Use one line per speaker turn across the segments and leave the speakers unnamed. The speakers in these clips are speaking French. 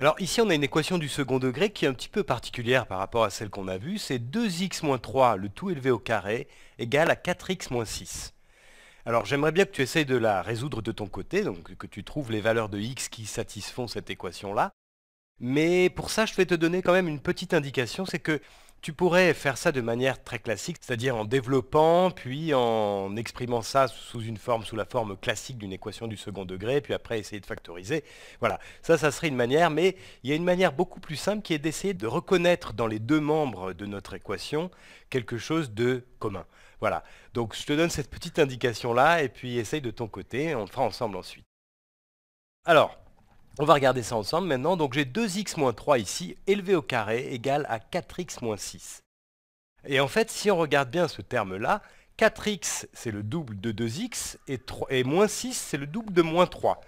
Alors ici on a une équation du second degré qui est un petit peu particulière par rapport à celle qu'on a vue, c'est 2x moins 3, le tout élevé au carré, égale à 4x moins 6. Alors j'aimerais bien que tu essayes de la résoudre de ton côté, donc que tu trouves les valeurs de x qui satisfont cette équation-là. Mais pour ça, je vais te donner quand même une petite indication, c'est que tu pourrais faire ça de manière très classique, c'est-à-dire en développant, puis en exprimant ça sous une forme, sous la forme classique d'une équation du second degré, puis après essayer de factoriser. Voilà, ça, ça serait une manière, mais il y a une manière beaucoup plus simple qui est d'essayer de reconnaître dans les deux membres de notre équation quelque chose de commun. Voilà, donc je te donne cette petite indication-là, et puis essaye de ton côté, on le fera ensemble ensuite. Alors, on va regarder ça ensemble maintenant. Donc j'ai 2x-3 ici, élevé au carré, égal à 4x-6. Et en fait, si on regarde bien ce terme-là, 4x c'est le double de 2x et, et moins 6 c'est le double de moins 3.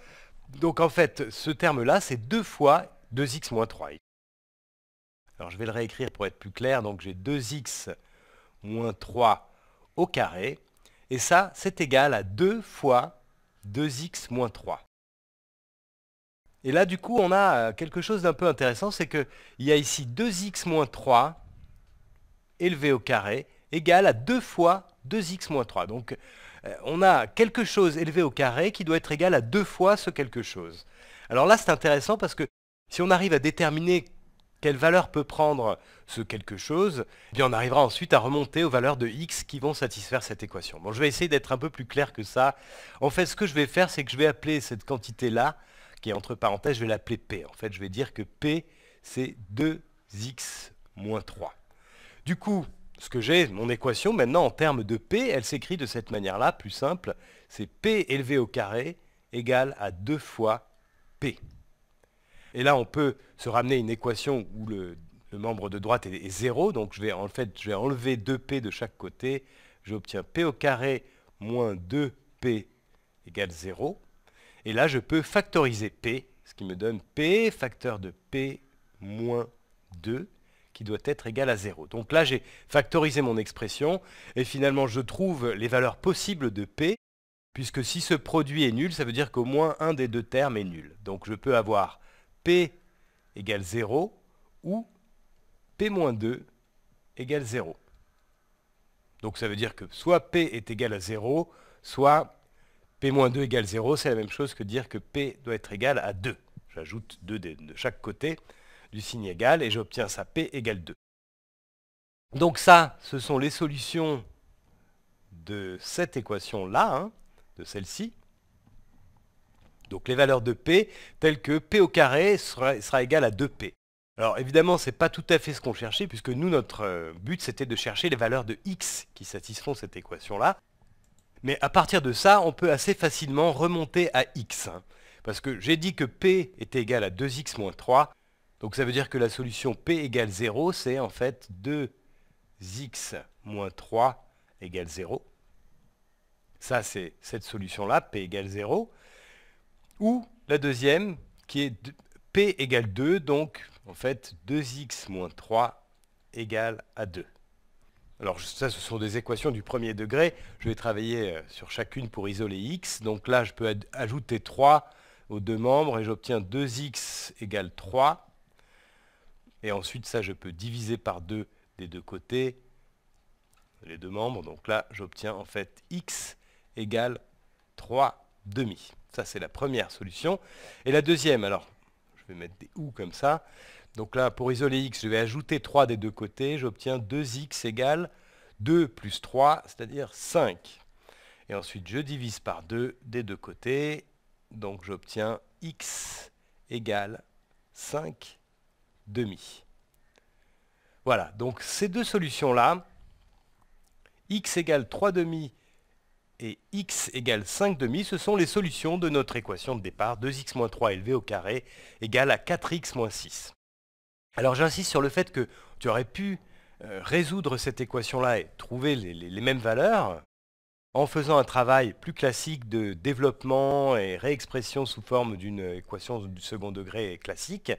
Donc en fait, ce terme-là c'est 2 fois 2x 3. Alors je vais le réécrire pour être plus clair. Donc j'ai 2x 3 au carré. Et ça, c'est égal à 2 fois 2x 3. Et là, du coup, on a euh, quelque chose d'un peu intéressant, c'est qu'il y a ici 2x-3 élevé au carré égale à 2 fois 2x-3. Donc, euh, on a quelque chose élevé au carré qui doit être égal à 2 fois ce quelque chose. Alors là, c'est intéressant parce que si on arrive à déterminer quelle valeur peut prendre ce quelque chose, eh bien on arrivera ensuite à remonter aux valeurs de x qui vont satisfaire cette équation. Bon, je vais essayer d'être un peu plus clair que ça. En fait, ce que je vais faire, c'est que je vais appeler cette quantité-là qui est entre parenthèses, je vais l'appeler P. En fait, je vais dire que P, c'est 2x moins 3. Du coup, ce que j'ai, mon équation, maintenant, en termes de P, elle s'écrit de cette manière-là, plus simple. C'est P élevé au carré égale à 2 fois P. Et là, on peut se ramener une équation où le, membre de droite est, 0, donc je vais, en fait, je vais enlever 2P de chaque côté. J'obtiens P au carré moins 2P égale 0. Et là, je peux factoriser P, ce qui me donne P facteur de P moins 2 qui doit être égal à 0. Donc là, j'ai factorisé mon expression et finalement, je trouve les valeurs possibles de P puisque si ce produit est nul, ça veut dire qu'au moins un des deux termes est nul. Donc je peux avoir P égale 0 ou P-2 égale 0. Donc ça veut dire que soit P est égal à 0, soit P-2 égale 0, c'est la même chose que dire que P doit être égal à 2. J'ajoute 2 de, chaque côté du signe égal et j'obtiens ça P égale 2. Donc ça, ce sont les solutions de cette équation-là, hein, de celle-ci. Donc les valeurs de P telles que P au carré sera, sera égal à 2P. Alors évidemment, ce n'est pas tout à fait ce qu'on cherchait, puisque nous, notre euh, but, c'était de chercher les valeurs de x qui satisfont cette équation-là. Mais à partir de ça, on peut assez facilement remonter à x. Parce que j'ai dit que p est égal à 2x moins 3. Donc ça veut dire que la solution p égale 0, c'est en fait 2x moins 3 égale 0. Ça, c'est cette solution-là, p égale 0. Ou la deuxième, qui est p égale 2, donc en fait 2x moins 3 égale à 2. Alors ça, ce sont des équations du premier degré. Je vais travailler euh, sur chacune pour isoler x. Donc là, je peux ajouter 3 aux deux membres et j'obtiens 2x égale 3. Et ensuite, ça, je peux diviser par 2 des deux côtés, les deux membres. Donc là, j'obtiens en fait x égale 3 demi. Ça, c'est la première solution. Et la deuxième, alors, je vais mettre des ou comme ça. Donc là, pour isoler x, je vais ajouter 3 des deux côtés. J'obtiens 2x égale 2 plus 3, c'est-à-dire 5. Et ensuite, je divise par 2 des deux côtés. Donc j'obtiens x égale 5 demi. Voilà, donc ces deux solutions-là, x égale 3 demi et x égale 5 demi, ce sont les solutions de notre équation de départ. 2x moins 3 élevé au carré égale à 4x moins 6. Alors j'insiste sur le fait que tu aurais pu euh, résoudre cette équation-là et trouver les, mêmes valeurs en faisant un travail plus classique de développement et réexpression sous forme d'une équation du second degré classique,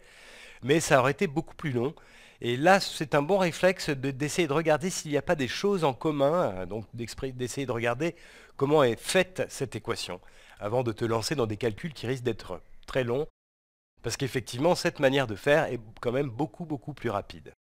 mais ça aurait été beaucoup plus long. Et là, c'est un bon réflexe d'essayer de regarder s'il n'y a pas des choses en commun, hein, donc d'essayer de regarder comment est faite cette équation, avant de te lancer dans des calculs qui risquent d'être très longs parce qu'effectivement, cette manière de faire est quand même beaucoup, beaucoup plus rapide.